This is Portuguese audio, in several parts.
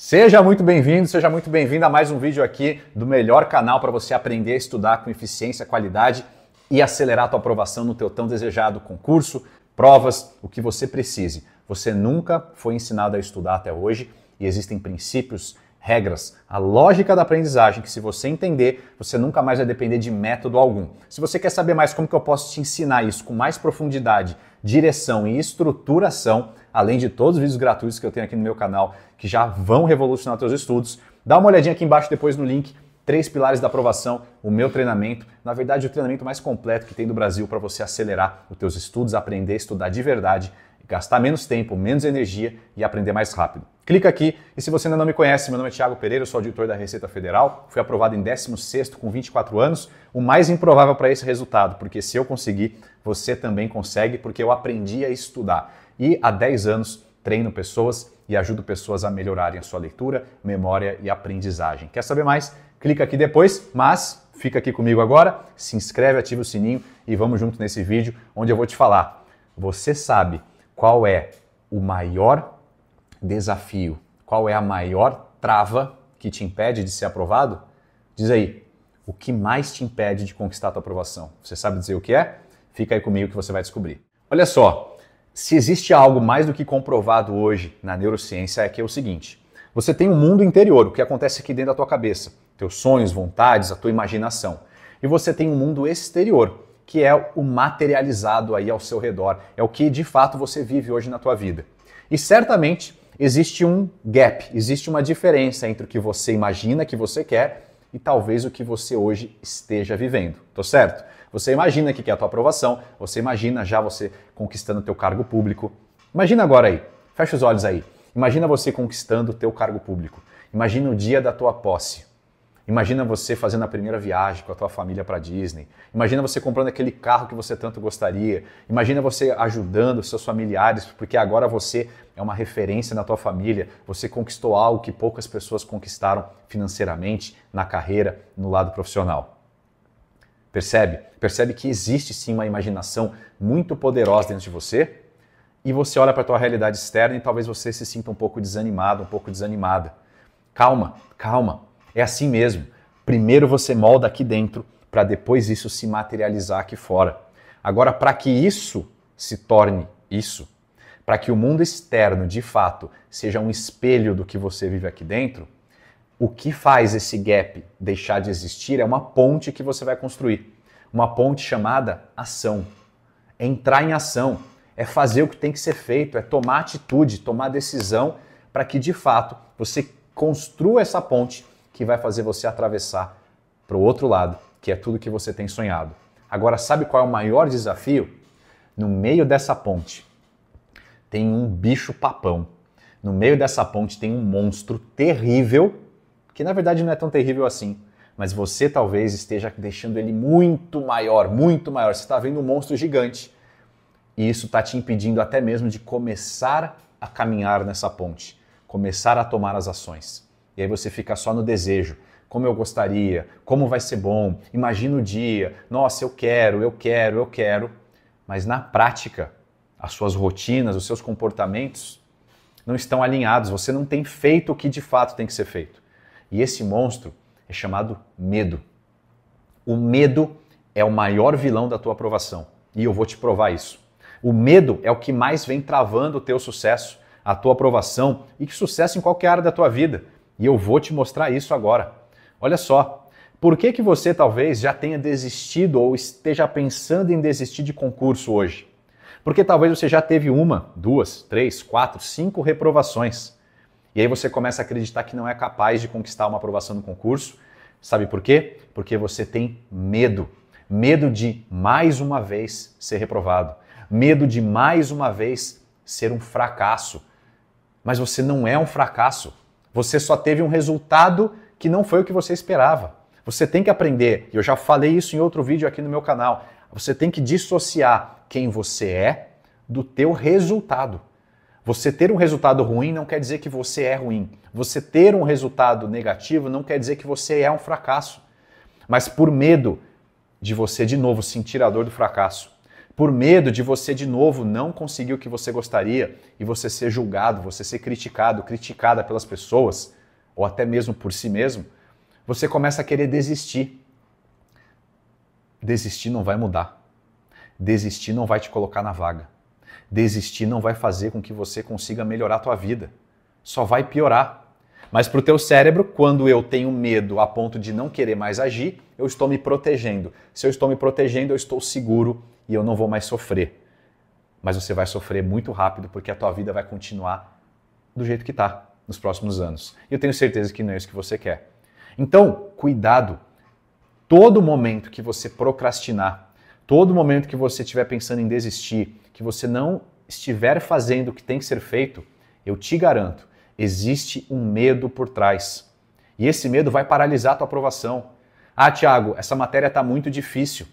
Seja muito bem-vindo, seja muito bem-vinda a mais um vídeo aqui do melhor canal para você aprender a estudar com eficiência, qualidade e acelerar a tua aprovação no teu tão desejado concurso, provas, o que você precise. Você nunca foi ensinado a estudar até hoje e existem princípios, regras, a lógica da aprendizagem que se você entender, você nunca mais vai depender de método algum. Se você quer saber mais como que eu posso te ensinar isso com mais profundidade, direção e estruturação, além de todos os vídeos gratuitos que eu tenho aqui no meu canal, que já vão revolucionar teus estudos. Dá uma olhadinha aqui embaixo depois no link. Três pilares da aprovação, o meu treinamento, na verdade o treinamento mais completo que tem do Brasil para você acelerar os teus estudos, aprender a estudar de verdade, gastar menos tempo, menos energia e aprender mais rápido. Clica aqui e se você ainda não me conhece, meu nome é Thiago Pereira, sou auditor da Receita Federal, fui aprovado em 16º com 24 anos, o mais improvável para esse resultado, porque se eu conseguir, você também consegue, porque eu aprendi a estudar e há 10 anos treino pessoas e ajudo pessoas a melhorarem a sua leitura, memória e aprendizagem. Quer saber mais? Clica aqui depois, mas fica aqui comigo agora, se inscreve, ativa o sininho e vamos junto nesse vídeo onde eu vou te falar. Você sabe qual é o maior desafio, qual é a maior trava que te impede de ser aprovado? Diz aí, o que mais te impede de conquistar a tua aprovação? Você sabe dizer o que é? Fica aí comigo que você vai descobrir. Olha só, se existe algo mais do que comprovado hoje na neurociência é que é o seguinte: você tem um mundo interior, o que acontece aqui dentro da tua cabeça, teus sonhos, vontades, a tua imaginação. E você tem um mundo exterior, que é o materializado aí ao seu redor, é o que de fato você vive hoje na tua vida. E certamente existe um gap, existe uma diferença entre o que você imagina que você quer e talvez o que você hoje esteja vivendo, tô tá certo? Você imagina que é a tua aprovação, você imagina já você conquistando teu cargo público. Imagina agora aí, fecha os olhos aí. Imagina você conquistando o teu cargo público. Imagina o dia da tua posse. Imagina você fazendo a primeira viagem com a tua família para Disney. Imagina você comprando aquele carro que você tanto gostaria. Imagina você ajudando seus familiares, porque agora você é uma referência na tua família. Você conquistou algo que poucas pessoas conquistaram financeiramente, na carreira, no lado profissional. Percebe? Percebe que existe sim uma imaginação muito poderosa dentro de você e você olha para a tua realidade externa e talvez você se sinta um pouco desanimado, um pouco desanimada. Calma, calma. É assim mesmo. Primeiro você molda aqui dentro para depois isso se materializar aqui fora. Agora, para que isso se torne isso, para que o mundo externo de fato seja um espelho do que você vive aqui dentro, o que faz esse gap deixar de existir é uma ponte que você vai construir. Uma ponte chamada ação. É entrar em ação, é fazer o que tem que ser feito, é tomar atitude, tomar decisão para que de fato você construa essa ponte que vai fazer você atravessar para o outro lado, que é tudo que você tem sonhado. Agora, sabe qual é o maior desafio? No meio dessa ponte tem um bicho papão. No meio dessa ponte tem um monstro terrível, que na verdade não é tão terrível assim, mas você talvez esteja deixando ele muito maior, muito maior. Você está vendo um monstro gigante e isso está te impedindo até mesmo de começar a caminhar nessa ponte, começar a tomar as ações. E aí você fica só no desejo. Como eu gostaria, como vai ser bom, imagina o dia, nossa, eu quero, eu quero, eu quero. Mas na prática, as suas rotinas, os seus comportamentos não estão alinhados, você não tem feito o que de fato tem que ser feito. E esse monstro é chamado medo. O medo é o maior vilão da tua aprovação. E eu vou te provar isso. O medo é o que mais vem travando o teu sucesso, a tua aprovação e que sucesso em qualquer área da tua vida. E eu vou te mostrar isso agora. Olha só, por que, que você talvez já tenha desistido ou esteja pensando em desistir de concurso hoje? Porque talvez você já teve uma, duas, três, quatro, cinco reprovações. E aí você começa a acreditar que não é capaz de conquistar uma aprovação no concurso. Sabe por quê? Porque você tem medo. Medo de mais uma vez ser reprovado. Medo de mais uma vez ser um fracasso. Mas você não é um fracasso. Você só teve um resultado que não foi o que você esperava. Você tem que aprender, e eu já falei isso em outro vídeo aqui no meu canal. Você tem que dissociar quem você é do teu resultado. Você ter um resultado ruim não quer dizer que você é ruim. Você ter um resultado negativo não quer dizer que você é um fracasso. Mas por medo de você de novo sentir a dor do fracasso, por medo de você de novo não conseguir o que você gostaria e você ser julgado, você ser criticado, criticada pelas pessoas ou até mesmo por si mesmo, você começa a querer desistir. Desistir não vai mudar. Desistir não vai te colocar na vaga. Desistir não vai fazer com que você consiga melhorar a tua vida. Só vai piorar. Mas para o teu cérebro, quando eu tenho medo a ponto de não querer mais agir, eu estou me protegendo. Se eu estou me protegendo, eu estou seguro, e eu não vou mais sofrer. Mas você vai sofrer muito rápido porque a tua vida vai continuar do jeito que está nos próximos anos. E eu tenho certeza que não é isso que você quer. Então, cuidado. Todo momento que você procrastinar, todo momento que você estiver pensando em desistir, que você não estiver fazendo o que tem que ser feito, eu te garanto, existe um medo por trás. E esse medo vai paralisar a tua aprovação. Ah, Tiago, essa matéria está muito difícil.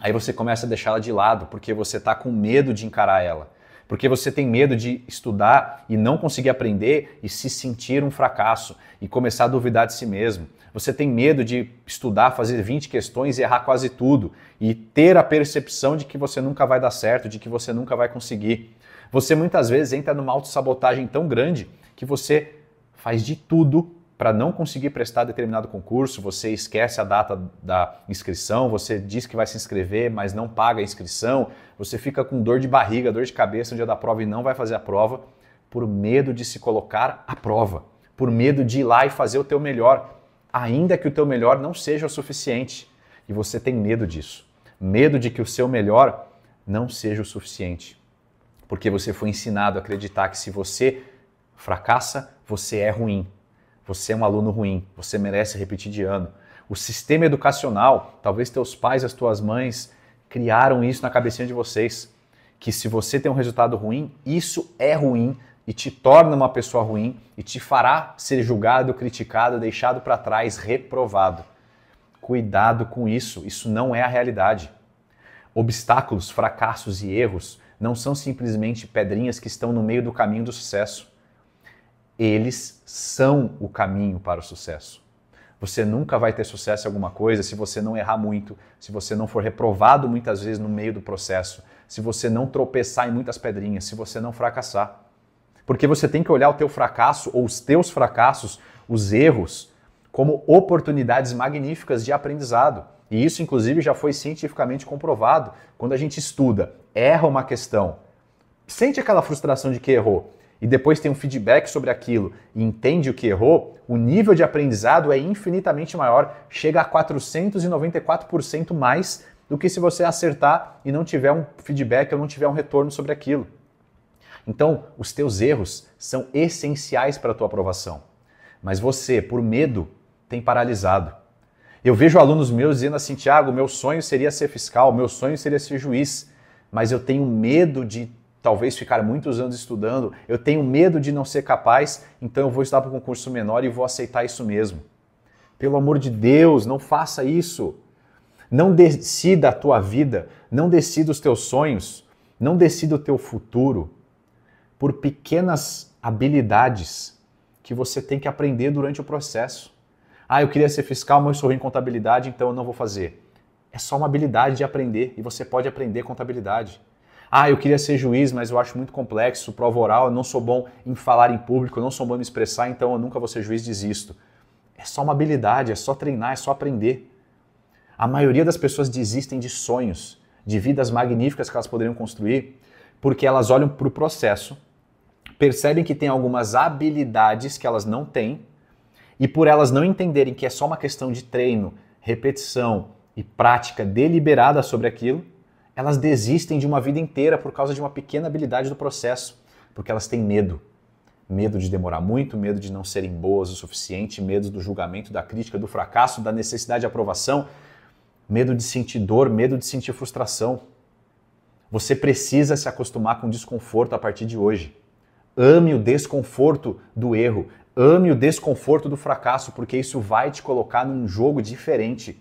Aí você começa a deixá-la de lado porque você está com medo de encarar ela. Porque você tem medo de estudar e não conseguir aprender e se sentir um fracasso e começar a duvidar de si mesmo. Você tem medo de estudar, fazer 20 questões e errar quase tudo e ter a percepção de que você nunca vai dar certo, de que você nunca vai conseguir. Você muitas vezes entra numa autossabotagem tão grande que você faz de tudo para não conseguir prestar determinado concurso, você esquece a data da inscrição, você diz que vai se inscrever, mas não paga a inscrição, você fica com dor de barriga, dor de cabeça no dia da prova e não vai fazer a prova, por medo de se colocar à prova, por medo de ir lá e fazer o teu melhor, ainda que o teu melhor não seja o suficiente. E você tem medo disso. Medo de que o seu melhor não seja o suficiente. Porque você foi ensinado a acreditar que se você fracassa, você é ruim. Você é um aluno ruim, você merece repetir de ano. O sistema educacional, talvez teus pais, as tuas mães criaram isso na cabecinha de vocês, que se você tem um resultado ruim, isso é ruim e te torna uma pessoa ruim e te fará ser julgado, criticado, deixado para trás, reprovado. Cuidado com isso, isso não é a realidade. Obstáculos, fracassos e erros não são simplesmente pedrinhas que estão no meio do caminho do sucesso. Eles são o caminho para o sucesso. Você nunca vai ter sucesso em alguma coisa se você não errar muito, se você não for reprovado muitas vezes no meio do processo, se você não tropeçar em muitas pedrinhas, se você não fracassar. Porque você tem que olhar o teu fracasso ou os teus fracassos, os erros, como oportunidades magníficas de aprendizado. E isso, inclusive, já foi cientificamente comprovado. Quando a gente estuda, erra uma questão, sente aquela frustração de que errou, e depois tem um feedback sobre aquilo e entende o que errou, o nível de aprendizado é infinitamente maior, chega a 494% mais do que se você acertar e não tiver um feedback ou não tiver um retorno sobre aquilo. Então, os teus erros são essenciais para a tua aprovação. Mas você, por medo, tem paralisado. Eu vejo alunos meus dizendo assim, Tiago, meu sonho seria ser fiscal, meu sonho seria ser juiz, mas eu tenho medo de talvez ficar muitos anos estudando, eu tenho medo de não ser capaz, então eu vou estudar para um concurso menor e vou aceitar isso mesmo. Pelo amor de Deus, não faça isso. Não decida a tua vida, não decida os teus sonhos, não decida o teu futuro por pequenas habilidades que você tem que aprender durante o processo. Ah, eu queria ser fiscal, mas eu sou em contabilidade, então eu não vou fazer. É só uma habilidade de aprender e você pode aprender contabilidade. Ah, eu queria ser juiz, mas eu acho muito complexo, prova oral, eu não sou bom em falar em público, eu não sou bom em me expressar, então eu nunca vou ser juiz, desisto. É só uma habilidade, é só treinar, é só aprender. A maioria das pessoas desistem de sonhos, de vidas magníficas que elas poderiam construir, porque elas olham para o processo, percebem que tem algumas habilidades que elas não têm, e por elas não entenderem que é só uma questão de treino, repetição e prática deliberada sobre aquilo, elas desistem de uma vida inteira por causa de uma pequena habilidade do processo, porque elas têm medo. Medo de demorar muito, medo de não serem boas o suficiente, medo do julgamento, da crítica, do fracasso, da necessidade de aprovação, medo de sentir dor, medo de sentir frustração. Você precisa se acostumar com desconforto a partir de hoje. Ame o desconforto do erro, ame o desconforto do fracasso, porque isso vai te colocar num jogo diferente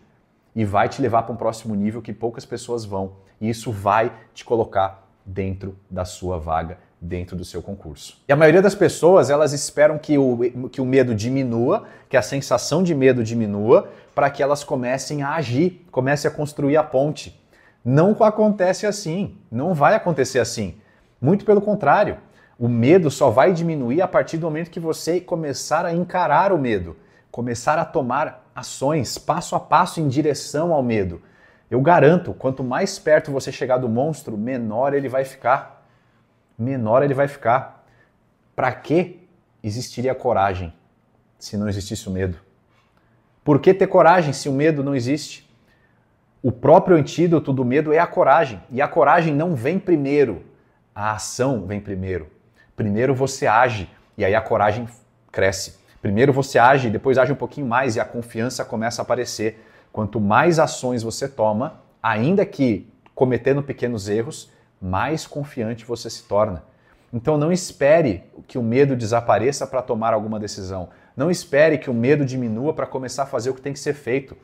e vai te levar para um próximo nível que poucas pessoas vão e isso vai te colocar dentro da sua vaga, dentro do seu concurso. E a maioria das pessoas, elas esperam que o, que o medo diminua, que a sensação de medo diminua, para que elas comecem a agir, comecem a construir a ponte. Não acontece assim, não vai acontecer assim. Muito pelo contrário, o medo só vai diminuir a partir do momento que você começar a encarar o medo, começar a tomar ações passo a passo em direção ao medo. Eu garanto, quanto mais perto você chegar do monstro, menor ele vai ficar. Menor ele vai ficar. Para que existiria coragem se não existisse o medo? Por que ter coragem se o medo não existe? O próprio antídoto do medo é a coragem. E a coragem não vem primeiro, a ação vem primeiro. Primeiro você age e aí a coragem cresce. Primeiro você age, depois age um pouquinho mais e a confiança começa a aparecer. Quanto mais ações você toma, ainda que cometendo pequenos erros, mais confiante você se torna. Então não espere que o medo desapareça para tomar alguma decisão. Não espere que o medo diminua para começar a fazer o que tem que ser feito.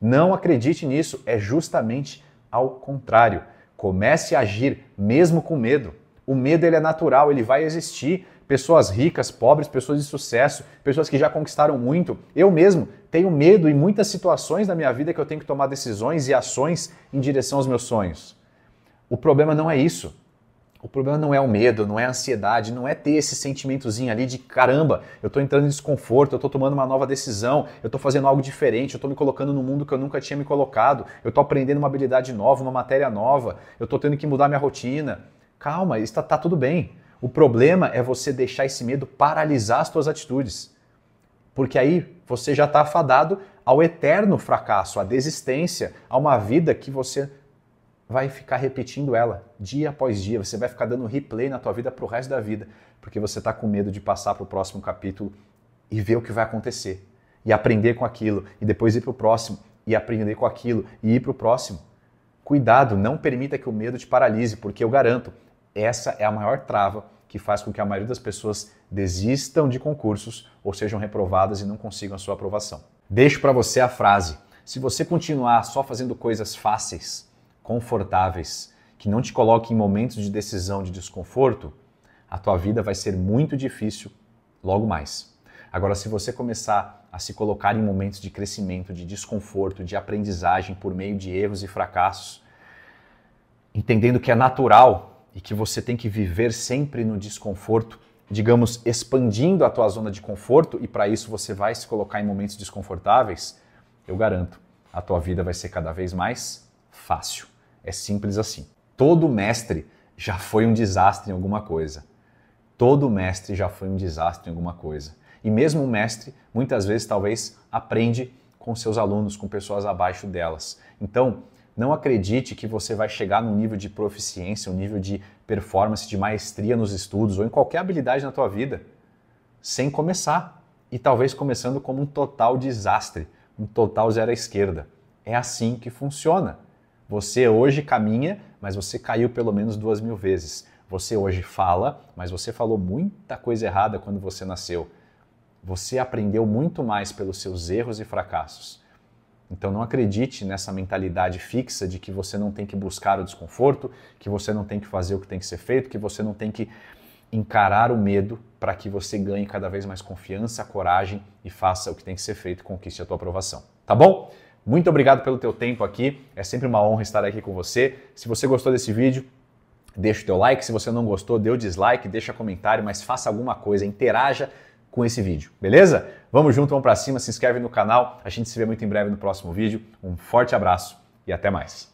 Não acredite nisso, é justamente ao contrário. Comece a agir mesmo com medo. O medo ele é natural, ele vai existir, pessoas ricas, pobres, pessoas de sucesso, pessoas que já conquistaram muito. Eu mesmo tenho medo em muitas situações da minha vida que eu tenho que tomar decisões e ações em direção aos meus sonhos. O problema não é isso. O problema não é o medo, não é a ansiedade, não é ter esse sentimentozinho ali de caramba, eu estou entrando em desconforto, eu estou tomando uma nova decisão, eu estou fazendo algo diferente, eu estou me colocando no mundo que eu nunca tinha me colocado, eu estou aprendendo uma habilidade nova, uma matéria nova, eu estou tendo que mudar minha rotina. Calma, está tá tudo bem. O problema é você deixar esse medo paralisar as suas atitudes. Porque aí você já está afadado ao eterno fracasso, à desistência, a uma vida que você vai ficar repetindo ela dia após dia. Você vai ficar dando replay na tua vida para o resto da vida, porque você está com medo de passar para o próximo capítulo e ver o que vai acontecer e aprender com aquilo e depois ir para o próximo e aprender com aquilo e ir para o próximo. Cuidado, não permita que o medo te paralise, porque eu garanto, essa é a maior trava que faz com que a maioria das pessoas desistam de concursos ou sejam reprovadas e não consigam a sua aprovação. Deixo para você a frase: se você continuar só fazendo coisas fáceis, confortáveis, que não te coloquem em momentos de decisão de desconforto, a tua vida vai ser muito difícil logo mais. Agora, se você começar a se colocar em momentos de crescimento, de desconforto, de aprendizagem por meio de erros e fracassos, entendendo que é natural e que você tem que viver sempre no desconforto, digamos, expandindo a tua zona de conforto e para isso você vai se colocar em momentos desconfortáveis, eu garanto, a tua vida vai ser cada vez mais fácil. É simples assim. Todo mestre já foi um desastre em alguma coisa. Todo mestre já foi um desastre em alguma coisa. E mesmo o mestre, muitas vezes, talvez, aprende com seus alunos, com pessoas abaixo delas. Então, não acredite que você vai chegar num nível de proficiência, um nível de performance, de maestria nos estudos ou em qualquer habilidade na tua vida sem começar. E talvez começando como um total desastre, um total zero à esquerda. É assim que funciona. Você hoje caminha, mas você caiu pelo menos duas mil vezes. Você hoje fala, mas você falou muita coisa errada quando você nasceu. Você aprendeu muito mais pelos seus erros e fracassos então não acredite nessa mentalidade fixa de que você não tem que buscar o desconforto, que você não tem que fazer o que tem que ser feito, que você não tem que encarar o medo para que você ganhe cada vez mais confiança, coragem e faça o que tem que ser feito e conquiste a tua aprovação. Tá bom? Muito obrigado pelo teu tempo aqui. É sempre uma honra estar aqui com você. Se você gostou desse vídeo, deixa o teu like. Se você não gostou, dê o dislike, deixa comentário, mas faça alguma coisa, interaja com esse vídeo, beleza? Vamos junto, vamos para cima, se inscreve no canal, a gente se vê muito em breve no próximo vídeo. Um forte abraço e até mais.